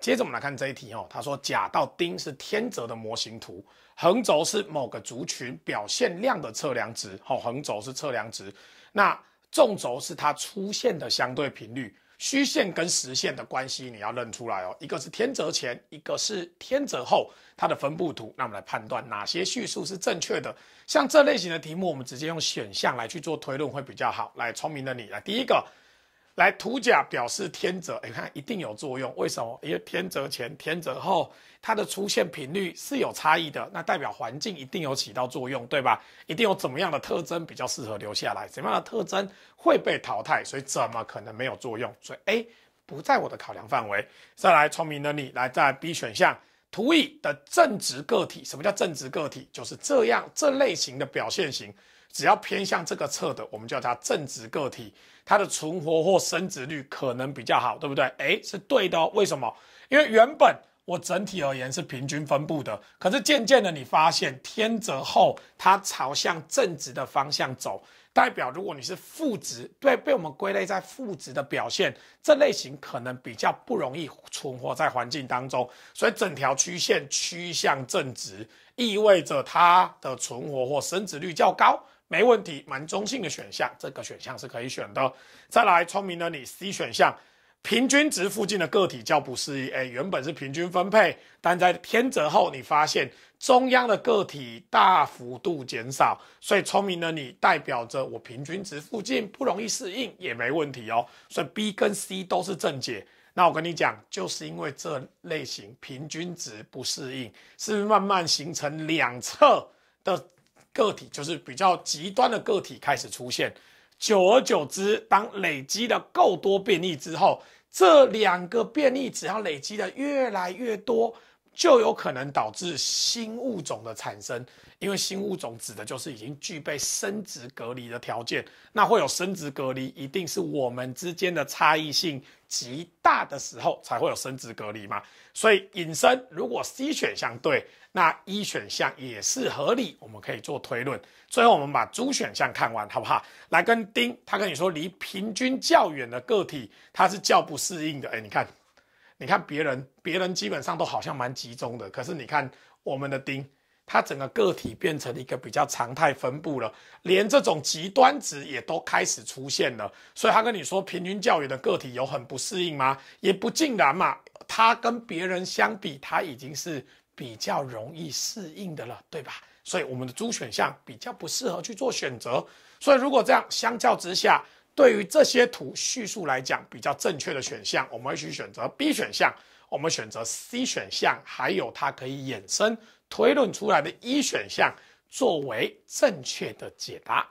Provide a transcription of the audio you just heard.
接着我们来看这一题哦，他说甲到丁是天择的模型图，横轴是某个族群表现量的测量值，哦，横轴是测量值，那纵轴是它出现的相对频率，虚线跟实线的关系你要认出来哦，一个是天择前，一个是天择后它的分布图，那我们来判断哪些叙述是正确的，像这类型的题目，我们直接用选项来去做推论会比较好。来，聪明的你，来第一个。来图甲表示天泽，你看一定有作用，为什么？因为天泽前、天泽后，它的出现频率是有差异的，那代表环境一定有起到作用，对吧？一定有怎么样的特征比较适合留下来，什么样的特征会被淘汰，所以怎么可能没有作用？所以 A 不在我的考量范围。再来，聪明的你，来在 B 选项图乙的正直个体，什么叫正直个体？就是这样，这类型的表现型。只要偏向这个侧的，我们叫它正值个体，它的存活或生殖率可能比较好，对不对？哎，是对的哦。为什么？因为原本我整体而言是平均分布的，可是渐渐的你发现天泽后，它朝向正值的方向走，代表如果你是负值，对，被我们归类在负值的表现，这类型可能比较不容易存活在环境当中。所以整条曲线趋向正值，意味着它的存活或生殖率较高。没问题，蛮中性的选项，这个选项是可以选的。再来，聪明的你，C 选项，平均值附近的个体较不适应。哎，原本是平均分配，但在偏折后，你发现中央的个体大幅度减少，所以聪明的你代表着我平均值附近不容易适应也没问题哦。所以 B 跟 C 都是正解。那我跟你讲，就是因为这类型平均值不适应，是慢慢形成两侧的。个体就是比较极端的个体开始出现，久而久之，当累积了够多变异之后，这两个变异只要累积的越来越多。就有可能导致新物种的产生，因为新物种指的就是已经具备生殖隔离的条件。那会有生殖隔离，一定是我们之间的差异性极大的时候才会有生殖隔离嘛？所以引申，如果 C 选项对，那 E 选项也是合理，我们可以做推论。最后，我们把 Z 选项看完，好不好？来跟丁，他跟你说离平均较远的个体，它是较不适应的。哎，你看。你看别人，别人基本上都好像蛮集中的，可是你看我们的丁，它整个个体变成一个比较常态分布了，连这种极端值也都开始出现了。所以他跟你说，平均教育的个体有很不适应吗？也不尽然嘛，它跟别人相比，它已经是比较容易适应的了，对吧？所以我们的猪选项比较不适合去做选择。所以如果这样，相较之下。对于这些图叙述来讲，比较正确的选项，我们会去选择 B 选项，我们选择 C 选项，还有它可以衍生推论出来的 E 选项，作为正确的解答。